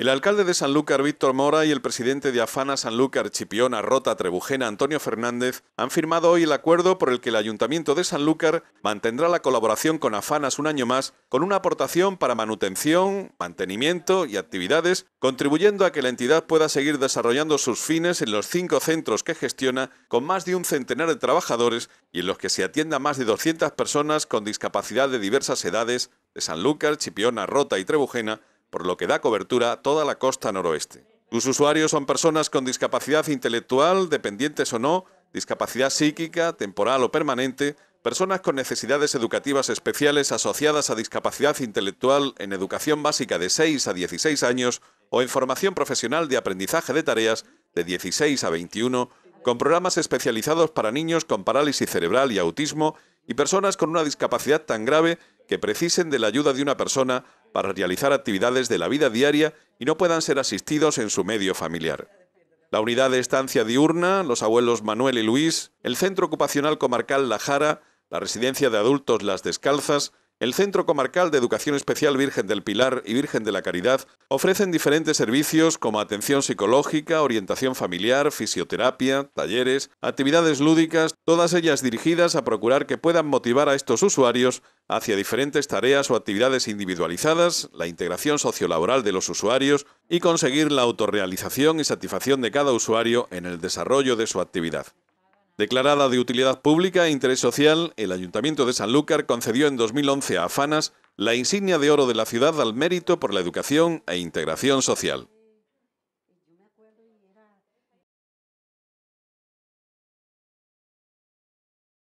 El alcalde de Sanlúcar, Víctor Mora, y el presidente de Afana Sanlúcar, Chipiona, Rota, Trebujena, Antonio Fernández, han firmado hoy el acuerdo por el que el Ayuntamiento de Sanlúcar mantendrá la colaboración con Afanas un año más, con una aportación para manutención, mantenimiento y actividades, contribuyendo a que la entidad pueda seguir desarrollando sus fines en los cinco centros que gestiona, con más de un centenar de trabajadores y en los que se atienda a más de 200 personas con discapacidad de diversas edades de Sanlúcar, Chipiona, Rota y Trebujena, por lo que da cobertura a toda la costa noroeste. Sus usuarios son personas con discapacidad intelectual, dependientes o no, discapacidad psíquica, temporal o permanente, personas con necesidades educativas especiales asociadas a discapacidad intelectual en educación básica de 6 a 16 años o en formación profesional de aprendizaje de tareas de 16 a 21, con programas especializados para niños con parálisis cerebral y autismo y personas con una discapacidad tan grave que precisen de la ayuda de una persona para realizar actividades de la vida diaria y no puedan ser asistidos en su medio familiar. La unidad de estancia diurna, los abuelos Manuel y Luis, el centro ocupacional comarcal La Jara, la residencia de adultos Las Descalzas, el centro comarcal de educación especial Virgen del Pilar y Virgen de la Caridad Ofrecen diferentes servicios como atención psicológica, orientación familiar, fisioterapia, talleres, actividades lúdicas, todas ellas dirigidas a procurar que puedan motivar a estos usuarios hacia diferentes tareas o actividades individualizadas, la integración sociolaboral de los usuarios y conseguir la autorrealización y satisfacción de cada usuario en el desarrollo de su actividad. Declarada de utilidad pública e interés social, el Ayuntamiento de Sanlúcar concedió en 2011 a AFANAS la insignia de oro de la ciudad al mérito por la educación e integración social.